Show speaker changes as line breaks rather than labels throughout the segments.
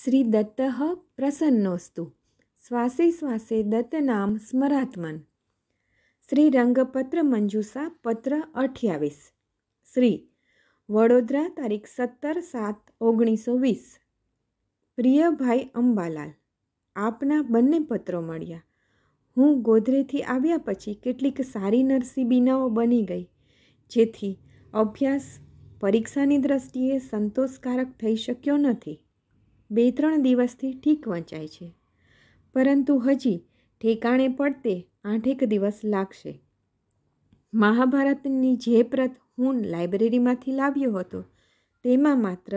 શ્રી દત્તઃ પ્રસન્નોસ્તુ શ્વાસે શ્વાસે નામ સ્મરાત્મન શ્રી રંગપત્ર મંજુષા પત્ર અઠ્યાવીસ શ્રી વડોદરા તારીખ સત્તર સાત ઓગણીસો વીસ પ્રિય ભાઈ અંબાલાલ આપના બંને પત્રો મળ્યા હું ગોધરેથી આવ્યા પછી કેટલીક સારી નરસી બીનાઓ બની ગઈ જેથી અભ્યાસ પરીક્ષાની દ્રષ્ટિએ સંતોષકારક થઈ શક્યો નથી બે ત્રણ દિવસથી ઠીક વંચાય છે પરંતુ હજી ઠેકાણે પડતે આઠેક દિવસ લાગશે મહાભારતની જે પ્રત હું લાઇબ્રેરીમાંથી લાવ્યો હતો તેમાં માત્ર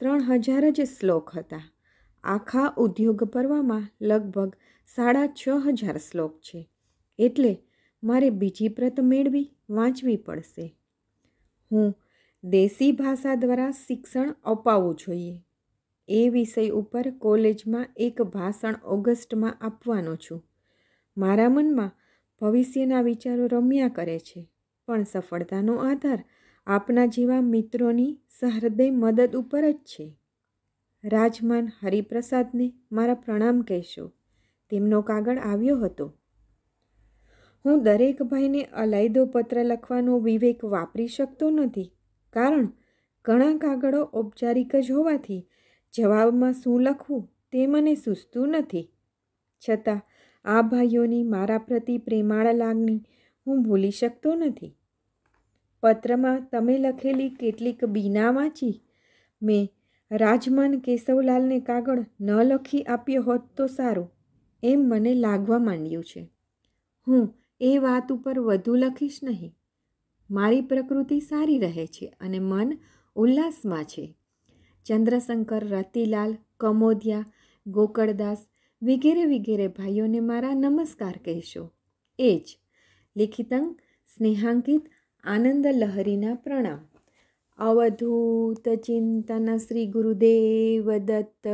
ત્રણ હજાર જ શ્લોક હતા આખા ઉદ્યોગ પર્વમાં લગભગ સાડા છ હજાર શ્લોક છે એટલે મારે બીજી પ્રત મેળવી વાંચવી પડશે હું દેશી ભાષા દ્વારા શિક્ષણ અપાવવું જોઈએ એ વિષય ઉપર કોલેજમાં એક ભાષણ ઓગસ્ટમાં આપવાનો છું મારા મનમાં ભવિષ્યના વિચારો રમ્યા કરે છે પણ સફળતાનો આધાર આપના જેવા મિત્રોની સહૃદય મદદ ઉપર જ છે રાજમાન હરિપ્રસાદને મારા પ્રણામ કહેશો તેમનો કાગળ આવ્યો હતો હું દરેક ભાઈને અલાયદો પત્ર લખવાનો વિવેક વાપરી શકતો નથી કારણ ઘણા કાગળો ઔપચારિક જ હોવાથી જવાબમાં શું લખવું તે મને સૂઝતું નથી છતાં આ ભાઈઓની મારા પ્રતિ પ્રેમાળ લાગણી હું ભૂલી શકતો નથી પત્રમાં તમે લખેલી કેટલીક બીના વાંચી મેં રાજમાન કેશવલાલને કાગળ ન લખી આપ્યો હોત તો સારું એમ મને લાગવા માંડ્યું છે હું એ વાત ઉપર વધુ લખીશ નહીં મારી પ્રકૃતિ સારી રહે છે અને મન ઉલ્લાસમાં છે ચંદ્રશંકર રતિલાલ કમોદિયા ગોકળદાસ વગેરે વગેરે ભાઈઓને મારા નમસ્કાર કહેશો એ જ લિખિતંગ સ્નેહાંકિત આનંદ લહરીના પ્રણામ અવધૂત ચિંતન શ્રી ગુરુદેવ દત્ત